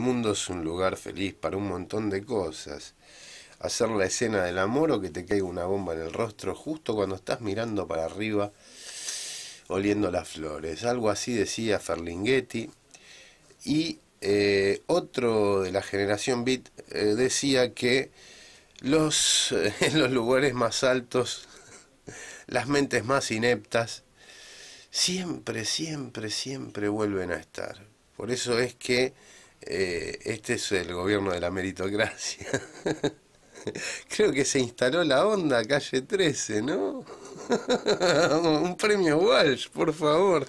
mundo es un lugar feliz para un montón de cosas. Hacer la escena del amor o que te caiga una bomba en el rostro justo cuando estás mirando para arriba oliendo las flores. Algo así decía Ferlinghetti. Y eh, otro de la generación Beat eh, decía que los, en los lugares más altos, las mentes más ineptas, siempre, siempre, siempre vuelven a estar. Por eso es que eh, este es el gobierno de la meritocracia. Creo que se instaló la onda calle 13, ¿no? Un premio Walsh, por favor.